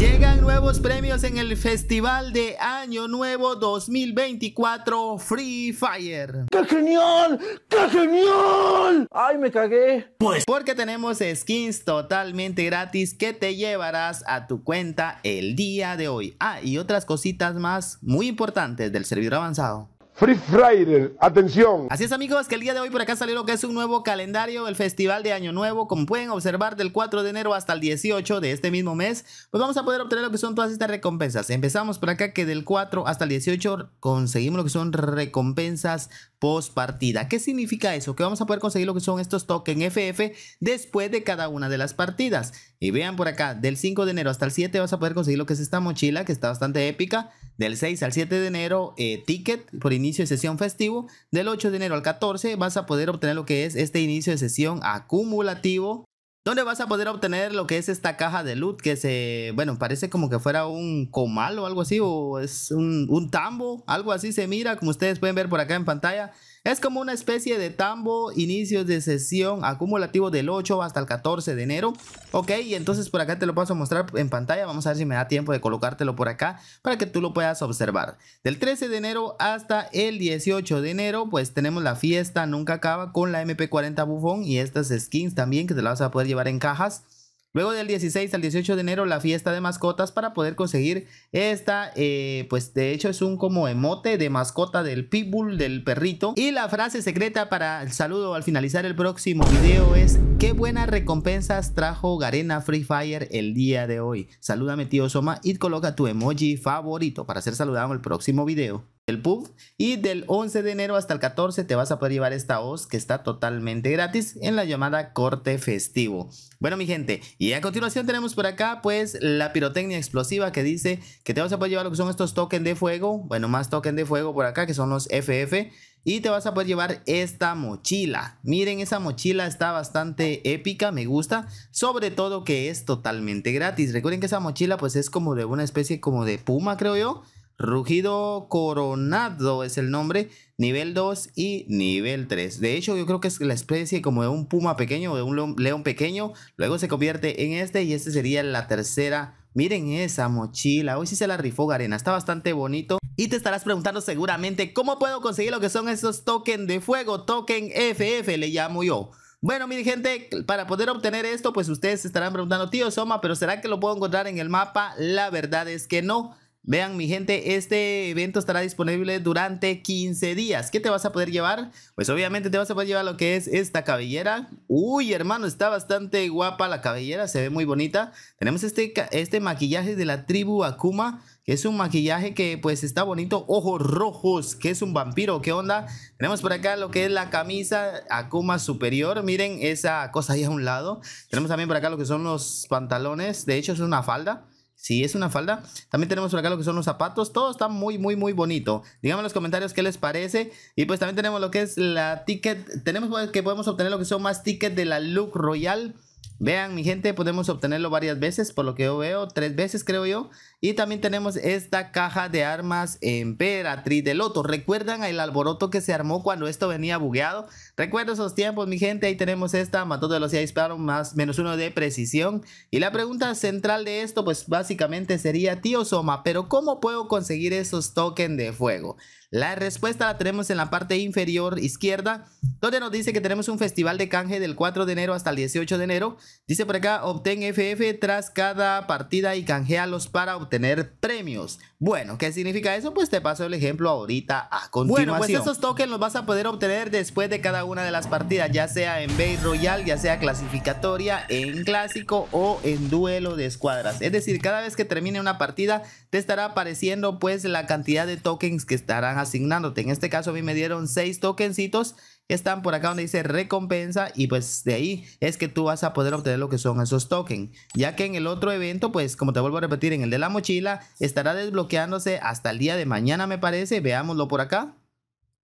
Llegan nuevos premios en el Festival de Año Nuevo 2024 Free Fire. ¡Qué genial! ¡Qué genial! ¡Ay, me cagué! Pues porque tenemos skins totalmente gratis que te llevarás a tu cuenta el día de hoy. Ah, y otras cositas más muy importantes del servidor avanzado. Free Friday, atención. Así es amigos, que el día de hoy por acá salió lo que es un nuevo calendario, el Festival de Año Nuevo, como pueden observar del 4 de enero hasta el 18 de este mismo mes, pues vamos a poder obtener lo que son todas estas recompensas. Empezamos por acá que del 4 hasta el 18 conseguimos lo que son recompensas post partida. ¿Qué significa eso? Que vamos a poder conseguir lo que son estos tokens FF después de cada una de las partidas. Y vean por acá, del 5 de enero hasta el 7 vas a poder conseguir lo que es esta mochila que está bastante épica. Del 6 al 7 de enero, eh, ticket por inicio de sesión festivo. Del 8 de enero al 14 vas a poder obtener lo que es este inicio de sesión acumulativo donde vas a poder obtener lo que es esta caja de loot que se, bueno, parece como que fuera un comal o algo así, o es un, un, tambo, algo así se mira, como ustedes pueden ver por acá en pantalla. Es como una especie de tambo, inicios de sesión acumulativo del 8 hasta el 14 de enero. Ok, y entonces por acá te lo paso a mostrar en pantalla. Vamos a ver si me da tiempo de colocártelo por acá para que tú lo puedas observar. Del 13 de enero hasta el 18 de enero, pues tenemos la fiesta Nunca Acaba con la MP40 Bufón y estas skins también que te las vas a poder llevar en cajas. Luego del 16 al 18 de enero la fiesta de mascotas para poder conseguir esta, eh, pues de hecho es un como emote de mascota del pitbull, del perrito. Y la frase secreta para el saludo al finalizar el próximo video es ¿Qué buenas recompensas trajo Garena Free Fire el día de hoy? Salúdame tío Soma y coloca tu emoji favorito para ser saludado en el próximo video pub. Y del 11 de enero hasta el 14 te vas a poder llevar esta voz que está totalmente gratis en la llamada corte festivo. Bueno, mi gente, y a continuación tenemos por acá pues la pirotecnia explosiva que dice que te vas a poder llevar lo que son estos tokens de fuego. Bueno, más tokens de fuego por acá que son los FF. Y te vas a poder llevar esta mochila. Miren, esa mochila está bastante épica, me gusta. Sobre todo que es totalmente gratis. Recuerden que esa mochila pues es como de una especie como de puma, creo yo Rugido coronado es el nombre, nivel 2 y nivel 3. De hecho, yo creo que es la especie como de un puma pequeño o de un león pequeño. Luego se convierte en este y este sería la tercera. Miren esa mochila, hoy sí se la rifó Garena, está bastante bonito. Y te estarás preguntando seguramente, ¿cómo puedo conseguir lo que son esos tokens de fuego? Token FF le llamo yo. Bueno, mi gente, para poder obtener esto, pues ustedes estarán preguntando, tío Soma, pero ¿será que lo puedo encontrar en el mapa? La verdad es que no. Vean mi gente, este evento estará disponible durante 15 días. ¿Qué te vas a poder llevar? Pues obviamente te vas a poder llevar lo que es esta cabellera. Uy hermano, está bastante guapa la cabellera, se ve muy bonita. Tenemos este, este maquillaje de la tribu Akuma que es un maquillaje que pues está bonito. Ojos rojos, que es un vampiro, ¿qué onda? Tenemos por acá lo que es la camisa Akuma superior. Miren esa cosa ahí a un lado. Tenemos también por acá lo que son los pantalones. De hecho es una falda. Si es una falda. También tenemos acá lo que son los zapatos. Todo está muy, muy, muy bonito. Díganme en los comentarios qué les parece. Y pues también tenemos lo que es la ticket. Tenemos que podemos obtener lo que son más tickets de la Look Royal. Vean, mi gente, podemos obtenerlo varias veces, por lo que yo veo, tres veces creo yo. Y también tenemos esta caja de armas Emperatriz de Loto. ¿Recuerdan el alboroto que se armó cuando esto venía bugueado? Recuerdo esos tiempos, mi gente. Ahí tenemos esta, mató de velocidad disparo, más menos uno de precisión. Y la pregunta central de esto, pues básicamente sería, tío Soma, ¿pero cómo puedo conseguir esos tokens de fuego? La respuesta la tenemos en la parte inferior izquierda, donde nos dice que tenemos un festival de canje del 4 de enero hasta el 18 de enero. Dice por acá, obtén FF tras cada partida y canjealos para obtener premios. Bueno, ¿qué significa eso? Pues te paso el ejemplo ahorita a continuación. Bueno, pues esos tokens los vas a poder obtener después de cada una de las partidas, ya sea en bay Royal, ya sea clasificatoria, en clásico o en duelo de escuadras. Es decir, cada vez que termine una partida te estará apareciendo pues la cantidad de tokens que estarán asignándote. En este caso a mí me dieron 6 tokencitos que están por acá donde dice recompensa y pues de ahí es que tú vas a poder obtener de lo que son esos tokens, ya que en el otro evento, pues como te vuelvo a repetir, en el de la mochila, estará desbloqueándose hasta el día de mañana me parece, veámoslo por acá.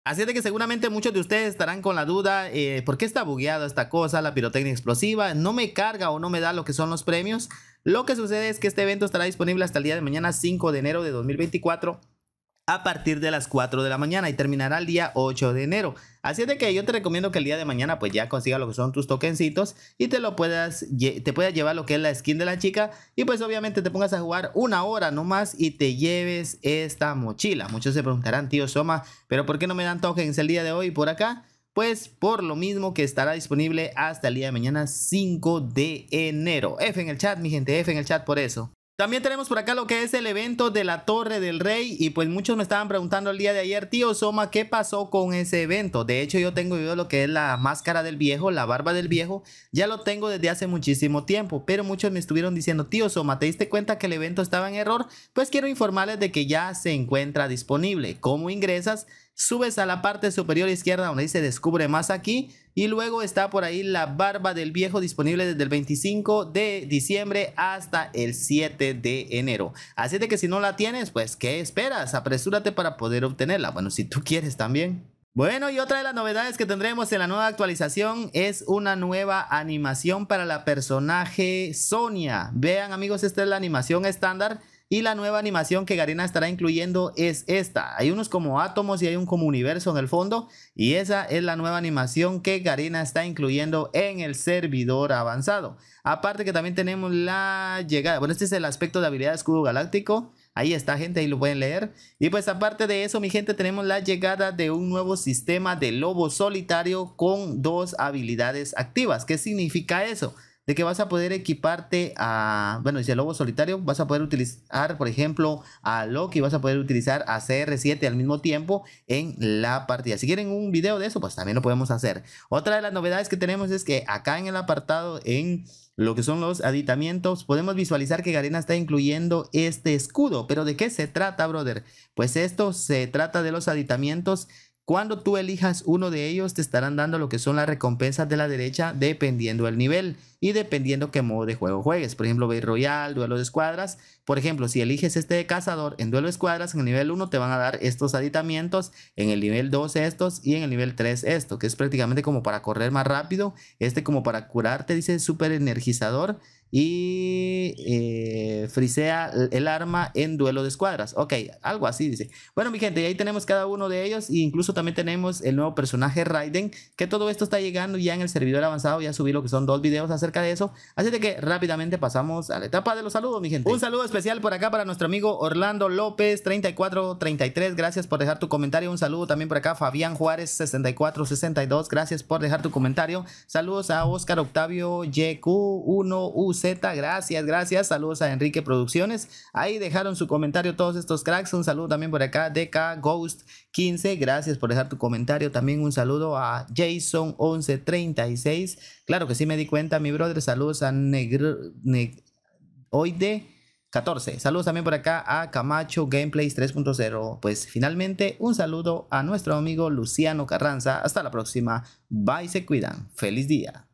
Así de que seguramente muchos de ustedes estarán con la duda, eh, ¿por qué está bugueada esta cosa, la pirotecnia explosiva? ¿No me carga o no me da lo que son los premios? Lo que sucede es que este evento estará disponible hasta el día de mañana 5 de enero de 2024 a partir de las 4 de la mañana y terminará el día 8 de enero. Así es de que yo te recomiendo que el día de mañana pues ya consiga lo que son tus tokencitos y te lo puedas, te puedas llevar lo que es la skin de la chica y pues obviamente te pongas a jugar una hora nomás y te lleves esta mochila. Muchos se preguntarán, tío Soma, pero ¿por qué no me dan tokens el día de hoy por acá? Pues por lo mismo que estará disponible hasta el día de mañana 5 de enero. F en el chat, mi gente, F en el chat por eso. También tenemos por acá lo que es el evento de la Torre del Rey y pues muchos me estaban preguntando el día de ayer, tío Soma, ¿qué pasó con ese evento? De hecho yo tengo yo lo que es la máscara del viejo, la barba del viejo, ya lo tengo desde hace muchísimo tiempo, pero muchos me estuvieron diciendo, tío Soma, ¿te diste cuenta que el evento estaba en error? Pues quiero informarles de que ya se encuentra disponible. ¿Cómo ingresas? subes a la parte superior izquierda donde dice descubre más aquí y luego está por ahí la barba del viejo disponible desde el 25 de diciembre hasta el 7 de enero. Así de que si no la tienes, pues ¿qué esperas? Apresúrate para poder obtenerla. Bueno, si tú quieres también. Bueno, y otra de las novedades que tendremos en la nueva actualización es una nueva animación para la personaje Sonia. Vean amigos, esta es la animación estándar y la nueva animación que Garena estará incluyendo es esta. Hay unos como átomos y hay un como universo en el fondo. Y esa es la nueva animación que Garena está incluyendo en el servidor avanzado. Aparte que también tenemos la llegada. Bueno, este es el aspecto de habilidad escudo galáctico. Ahí está, gente, ahí lo pueden leer. Y pues aparte de eso, mi gente, tenemos la llegada de un nuevo sistema de lobo solitario con dos habilidades activas. ¿Qué significa eso? de que vas a poder equiparte a, bueno, dice Lobo Solitario, vas a poder utilizar, por ejemplo, a Loki, vas a poder utilizar a CR7 al mismo tiempo en la partida. Si quieren un video de eso, pues también lo podemos hacer. Otra de las novedades que tenemos es que acá en el apartado en lo que son los aditamientos, podemos visualizar que Garena está incluyendo este escudo. ¿Pero de qué se trata, brother? Pues esto se trata de los aditamientos cuando tú elijas uno de ellos, te estarán dando lo que son las recompensas de la derecha dependiendo del nivel y dependiendo qué modo de juego juegues. Por ejemplo, Battle royal duelo de escuadras. Por ejemplo, si eliges este de cazador en duelo de escuadras, en el nivel 1 te van a dar estos aditamientos, en el nivel 2 estos y en el nivel 3 esto, que es prácticamente como para correr más rápido, este como para curarte, dice súper energizador y eh, frisea el arma en duelo de escuadras. Ok, algo así dice. Bueno, mi gente, ahí tenemos cada uno de ellos e incluso también tenemos el nuevo personaje Raiden, que todo esto está llegando ya en el servidor avanzado, ya subí lo que son dos videos acerca de eso. Así de que rápidamente pasamos a la etapa de los saludos, mi gente. Un saludo especial por acá para nuestro amigo Orlando López, 3433. Gracias por dejar tu comentario. Un saludo también por acá, Fabián Juárez, 6462. Gracias por dejar tu comentario. Saludos a Oscar Octavio YQ1UZ. Gracias, gracias. Saludos a Enrique Producciones. Ahí dejaron su comentario todos estos cracks. Un saludo también por acá, DK Ghost 15. Gracias por dejar tu comentario. También un saludo a Jason1136. Claro que sí me di cuenta, mi brother. Saludos a Negro. hoy de 14. Saludos también por acá a Camacho Gameplays 3.0. Pues finalmente un saludo a nuestro amigo Luciano Carranza. Hasta la próxima. Bye, se cuidan. Feliz día.